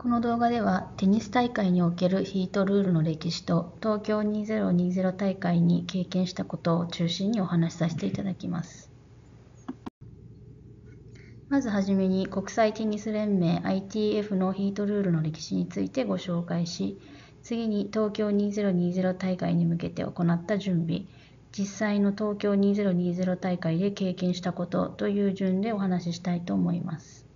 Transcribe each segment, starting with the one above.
この動画ではテニス大会におけるヒートルールの歴史と東京2020大会に経験したことを中心にお話しさせていただきます。まずはじめに国際テニス連盟 ITF のヒートルールの歴史についてご紹介し次に東京2020大会に向けて行った準備実際の東京2020大会で経験したことという順でお話ししたいと思います。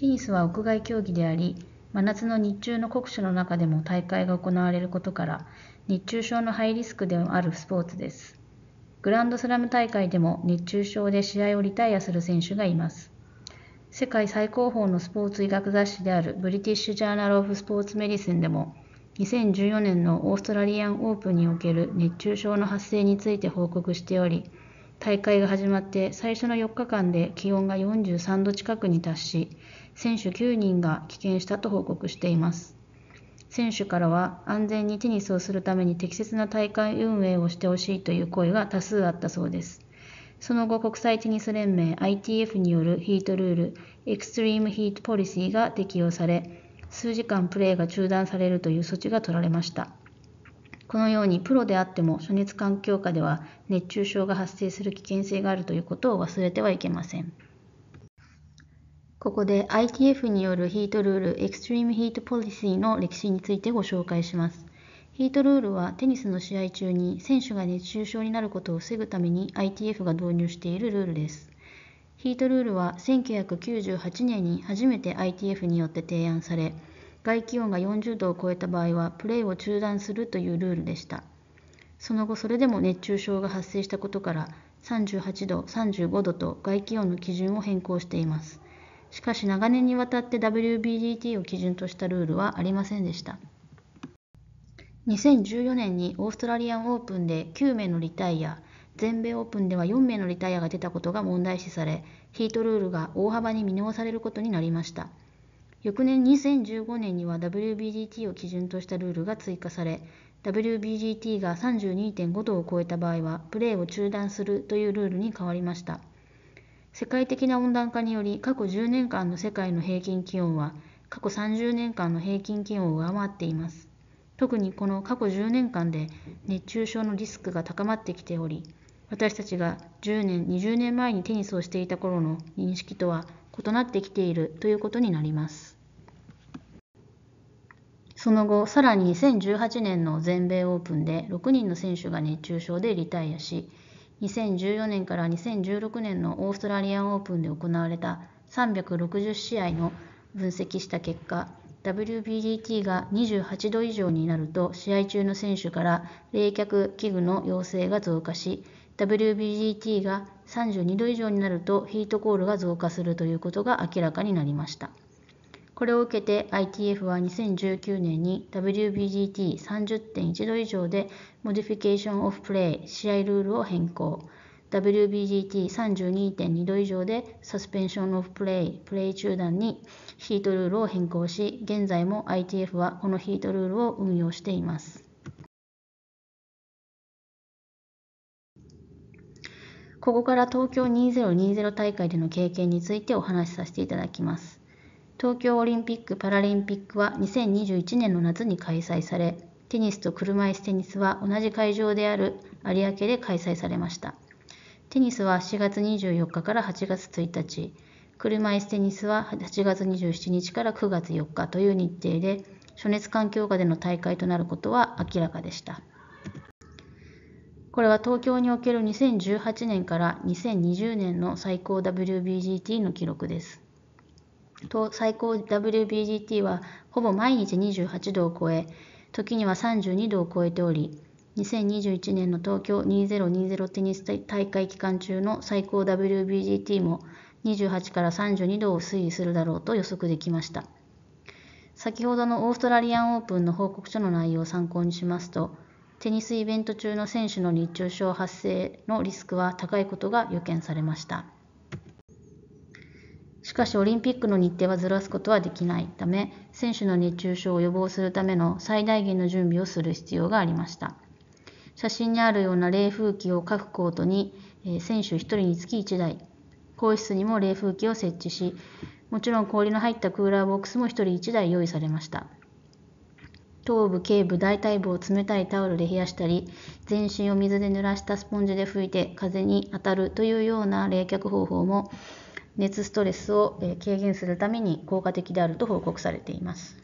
テニスは屋外競技であり、真夏の日中の酷暑の中でも大会が行われることから、熱中症のハイリスクでもあるスポーツです。グランドスラム大会でも熱中症で試合をリタイアする選手がいます。世界最高峰のスポーツ医学雑誌であるブリティッシュ・ジャーナル・オフ・スポーツ・メディスンでも、2014年のオーストラリアンオープンにおける熱中症の発生について報告しており、大会が始まって最初の4日間で気温が43度近くに達し、選手9人が棄権したと報告しています。選手からは安全にテニスをするために適切な大会運営をしてほしいという声が多数あったそうです。その後、国際テニス連盟 ITF によるヒートルール、エクストリームヒートポリシーが適用され、数時間プレーが中断されるという措置が取られました。このようにプロであっても暑熱環境下では熱中症が発生する危険性があるということを忘れてはいけません。ここで ITF によるヒートルールエクストリームヒートポリシーの歴史についてご紹介します。ヒートルールはテニスの試合中に選手が熱中症になることを防ぐために ITF が導入しているルールです。ヒートルールは1998年に初めて ITF によって提案され、外気温が40度を超えた場合はプレーを中断するというルールでしたその後それでも熱中症が発生したことから38度35度と外気温の基準を変更していますしかし長年にわたって WBDT を基準としたルールはありませんでした2014年にオーストラリアンオープンで9名のリタイア全米オープンでは4名のリタイアが出たことが問題視されヒートルールが大幅に見直されることになりました翌年2015年には w b g t を基準としたルールが追加され w b g t が32.5度を超えた場合はプレーを中断するというルールに変わりました世界的な温暖化により過去10年間の世界の平均気温は過去30年間の平均気温を上回っています特にこの過去10年間で熱中症のリスクが高まってきており私たちが10年20年前にテニスをしていた頃の認識とは異なってきているということになりますその後、さらに2018年の全米オープンで6人の選手が熱中症でリタイアし、2014年から2016年のオーストラリアンオープンで行われた360試合の分析した結果、WBDT が28度以上になると試合中の選手から冷却器具の要請が増加し、WBDT が32度以上になるとヒートコールが増加するということが明らかになりました。これを受けて ITF は2019年に WBDT30.1 度以上で Modification of Play 試合ルールを変更 WBDT32.2 度以上でサスペンションオフプレイ、プレイ中断にヒートルールを変更し、現在も ITF はこのヒートルールを運用しています。ここから東京2020大会での経験についてお話しさせていただきます。東京オリンピック・パラリンピックは2021年の夏に開催され、テニスと車いすテニスは同じ会場である有明で開催されました。テニスは4月24日から8月1日、車いすテニスは8月27日から9月4日という日程で、暑熱環境下での大会となることは明らかでした。これは東京における2018年から2020年の最高 WBGT の記録です。最高 WBGT はほぼ毎日28度を超え、時には32度を超えており、2021年の東京2020テニス大会期間中の最高 WBGT も28から32度を推移するだろうと予測できました。先ほどのオーストラリアンオープンの報告書の内容を参考にしますと、テニスイベント中の選手の熱中症発生のリスクは高いことが予見されました。しかしオリンピックの日程はずらすことはできないため、選手の熱中症を予防するための最大限の準備をする必要がありました。写真にあるような冷風機を各コートに、え選手1人につき1台、更衣室にも冷風機を設置し、もちろん氷の入ったクーラーボックスも1人1台用意されました。頭部、頸部、大腿部を冷たいタオルで冷やしたり、全身を水で濡らしたスポンジで拭いて風に当たるというような冷却方法も熱ストレスを軽減するために効果的であると報告されています。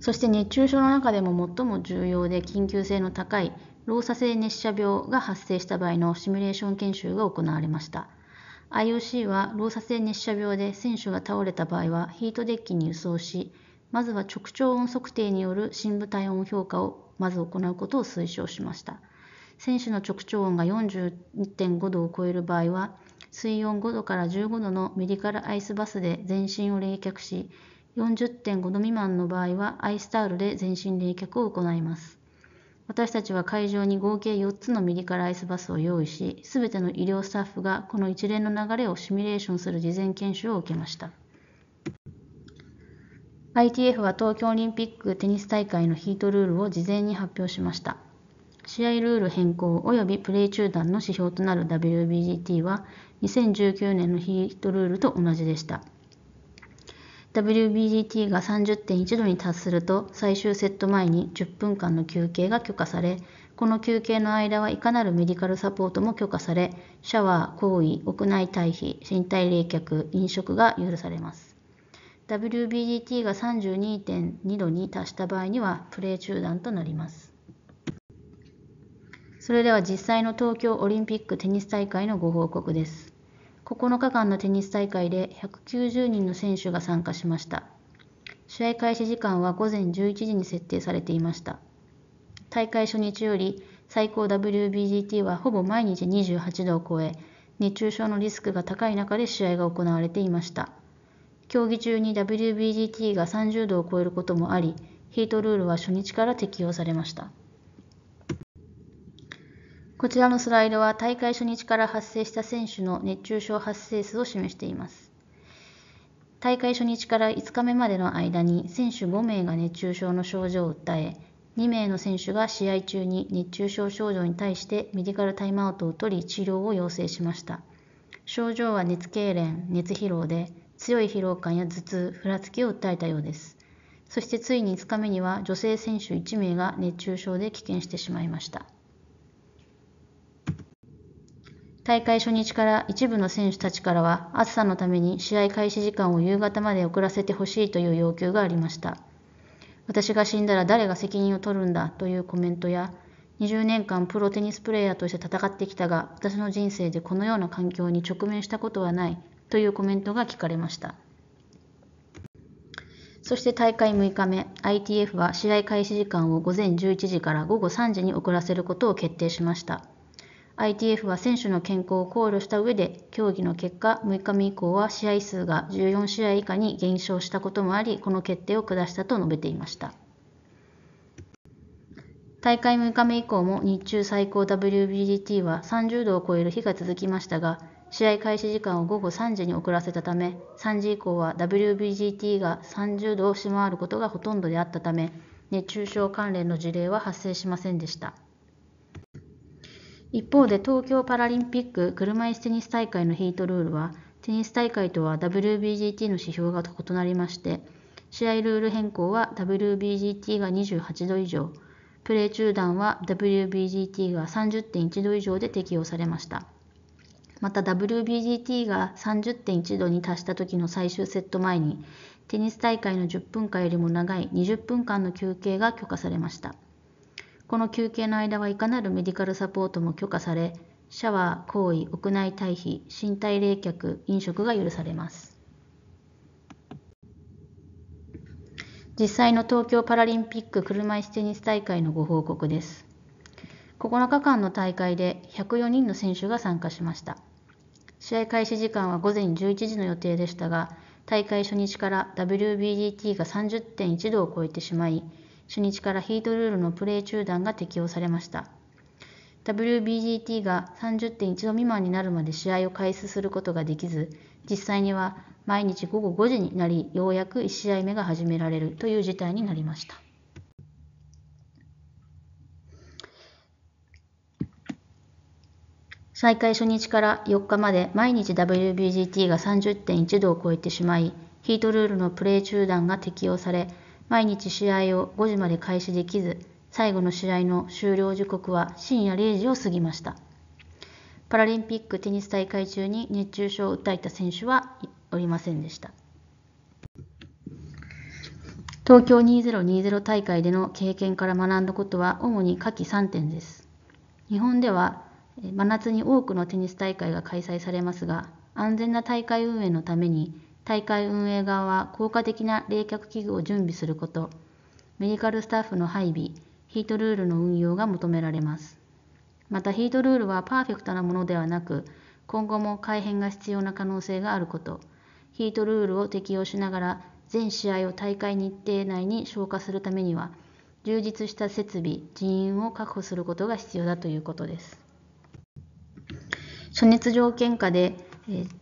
そして熱中症の中でも最も重要で緊急性の高い老作性熱射病が発生した場合のシミュレーション研修が行われました。IOC は老作性熱射病で選手が倒れた場合はヒートデッキに輸送し、まずは直腸温測定による深部体温評価をまず行うことを推奨しました。選手の直腸温が4 2 5度を超える場合は、水温5度から15度のメディカルアイスバスで全身を冷却し、40.5度未満の場合はアイスタオルで全身冷却を行います。私たちは会場に合計4つのミリカルアイスバスを用意し、すべての医療スタッフがこの一連の流れをシミュレーションする事前研修を受けました。ITF は東京オリンピックテニス大会のヒートルールを事前に発表しました。試合ルール変更及びプレー中断の指標となる WBGT は2019年のヒートルールと同じでした。WBGT が30.1度に達すると最終セット前に10分間の休憩が許可され、この休憩の間はいかなるメディカルサポートも許可され、シャワー、行為、屋内退避、身体冷却、飲食が許されます。WBGT が32.2度に達した場合にはプレー中断となります。それでは実際の東京オリンピックテニス大会のご報告です。9日間のテニス大会で190人の選手が参加しました。試合開始時間は午前11時に設定されていました。大会初日より最高 WBGT はほぼ毎日28度を超え、熱中症のリスクが高い中で試合が行われていました。競技中に WBGT が30度を超えることもあり、ヒートルールは初日から適用されました。こちらのスライドは大会初日から発生した選手の熱中症発生数を示しています。大会初日から5日目までの間に選手5名が熱中症の症状を訴え、2名の選手が試合中に熱中症症状に対してメディカルタイムアウトを取り治療を要請しました。症状は熱痙攣、熱疲労で、強い疲労感や頭痛、ふらつきを訴えたようです。そしてついに5日目には女性選手1名が熱中症で棄権してしまいました。大会初日から一部の選手たちからは暑さのために試合開始時間を夕方まで遅らせてほしいという要求がありました。私が死んだら誰が責任を取るんだというコメントや20年間プロテニスプレーヤーとして戦ってきたが私の人生でこのような環境に直面したことはないというコメントが聞かれましたそして大会6日目 ITF は試合開始時間を午前11時から午後3時に遅らせることを決定しました ITF は選手の健康を考慮した上で、競技の結果、6日目以降は試合数が14試合以下に減少したこともあり、この決定を下したと述べていました。大会6日目以降も日中最高 WBDT は30度を超える日が続きましたが、試合開始時間を午後3時に遅らせたため、3時以降は WBGT が30度を下回ることがほとんどであったため、熱中症関連の事例は発生しませんでした。一方で東京パラリンピック車いすテニス大会のヒートルールはテニス大会とは WBGT の指標が異なりまして試合ルール変更は WBGT が28度以上プレー中断は WBGT が30.1度以上で適用されましたまた WBGT が30.1度に達した時の最終セット前にテニス大会の10分間よりも長い20分間の休憩が許可されましたこの休憩の間はいかなるメディカルサポートも許可され、シャワー、行為、屋内退避、身体冷却、飲食が許されます。実際の東京パラリンピック車いすテニス大会のご報告です。9日間の大会で104人の選手が参加しました。試合開始時間は午前11時の予定でしたが、大会初日から WBDT が30.1度を超えてしまい、初日からヒートルールのプレー中断が適用されました。WBGT が30.1度未満になるまで試合を開始することができず、実際には毎日午後5時になり、ようやく1試合目が始められるという事態になりました。再開初日から4日まで毎日 WBGT が30.1度を超えてしまい、ヒートルールのプレー中断が適用され、毎日試合を5時まで開始できず、最後の試合の終了時刻は深夜0時を過ぎました。パラリンピックテニス大会中に熱中症を訴えた選手はおりませんでした。東京2020大会での経験から学んだことは主に下記3点です。日本では真夏に多くのテニス大会が開催されますが、安全な大会運営のために大会運営側は効果的な冷却器具を準備すること、メディカルスタッフの配備、ヒートルールの運用が求められます。またヒートルールはパーフェクトなものではなく、今後も改変が必要な可能性があること、ヒートルールを適用しながら全試合を大会日程内に消化するためには、充実した設備、人員を確保することが必要だということです。暑熱条件下で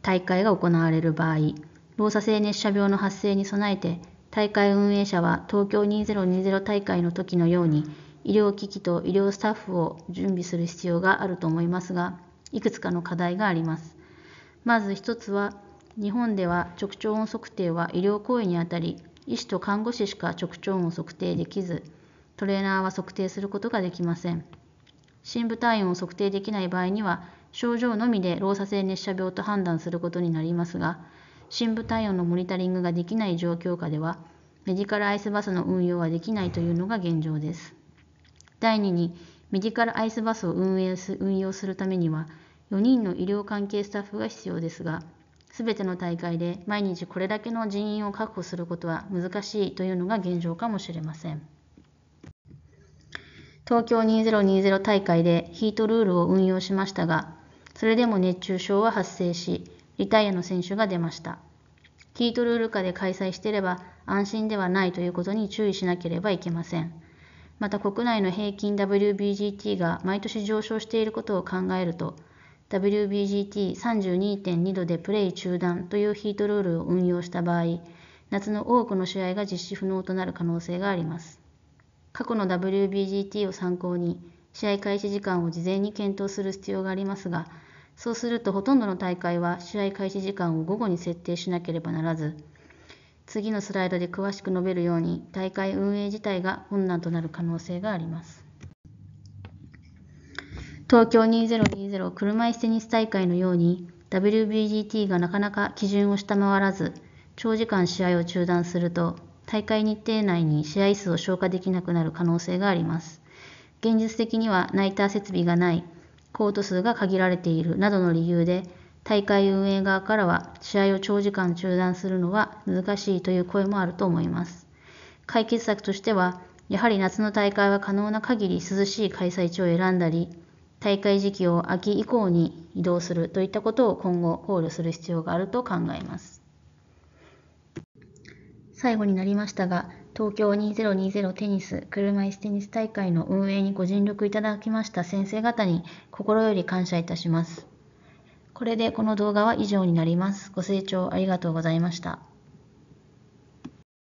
大会が行われる場合、老作性熱射病の発生に備えて、大会運営者は東京2020大会の時のように、医療機器と医療スタッフを準備する必要があると思いますが、いくつかの課題があります。まず1つは、日本では直腸音測定は医療行為にあたり、医師と看護師しか直腸音を測定できず、トレーナーは測定することができません。深部体温を測定できない場合には、症状のみで老作性熱射病と判断することになりますが、深部体温のモニタリングができない状況下では、メディカルアイスバスの運用はできないというのが現状です。第2に、メディカルアイスバスを運営す運用するためには、4人の医療関係スタッフが必要ですが、すべての大会で毎日これだけの人員を確保することは難しいというのが現状かもしれません。東京2020大会でヒートルールを運用しましたが、それでも熱中症は発生し、リタイアの選手が出ました。キートルール下で開催していれば安心ではないということに注意しなければいけません。また国内の平均 WBGT が毎年上昇していることを考えると、WBGT32.2 度でプレイ中断というヒートルールを運用した場合、夏の多くの試合が実施不能となる可能性があります。過去の WBGT を参考に、試合開始時間を事前に検討する必要がありますが、そうするとほとんどの大会は試合開始時間を午後に設定しなければならず、次のスライドで詳しく述べるように大会運営自体が困難となる可能性があります。東京2020車いすテニス大会のように WBGT がなかなか基準を下回らず長時間試合を中断すると大会日程内に試合数を消化できなくなる可能性があります。現実的にはナイター設備がないコート数が限られているなどの理由で、大会運営側からは試合を長時間中断するのは難しいという声もあると思います。解決策としては、やはり夏の大会は可能な限り涼しい開催地を選んだり、大会時期を秋以降に移動するといったことを今後考慮する必要があると考えます。最後になりましたが、東京2020テニス車いすテニス大会の運営にご尽力いただきました先生方に心より感謝いたします。これでこの動画は以上になります。ご清聴ありがとうございました。